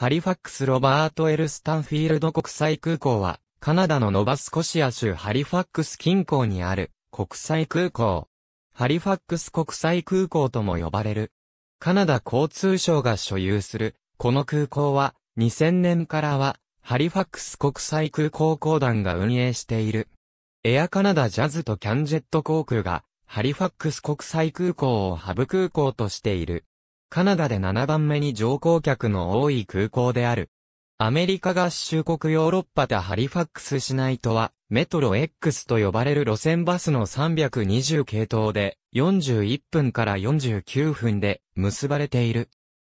ハリファックス・ロバート・エル・スタンフィールド国際空港は、カナダのノバスコシア州ハリファックス近郊にある国際空港。ハリファックス国際空港とも呼ばれる。カナダ交通省が所有する、この空港は、2000年からは、ハリファックス国際空港公団が運営している。エアカナダジャズとキャンジェット航空が、ハリファックス国際空港をハブ空港としている。カナダで7番目に乗降客の多い空港である。アメリカ合衆国ヨーロッパでハリファックス市内とは、メトロ X と呼ばれる路線バスの320系統で、41分から49分で結ばれている。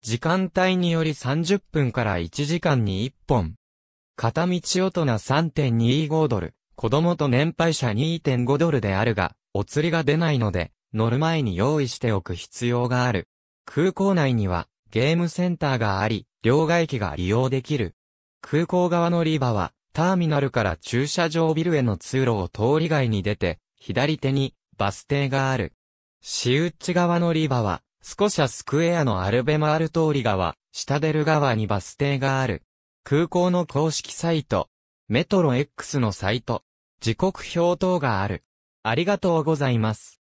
時間帯により30分から1時間に1本。片道大人3.25ドル、子供と年配者2.5ドルであるが、お釣りが出ないので、乗る前に用意しておく必要がある。空港内にはゲームセンターがあり、両替機が利用できる。空港側のリバは、ターミナルから駐車場ビルへの通路を通り外に出て、左手にバス停がある。市内側のリバは、スコシャスクエアのアルベマール通り側、下出る側にバス停がある。空港の公式サイト、メトロ X のサイト、時刻表等がある。ありがとうございます。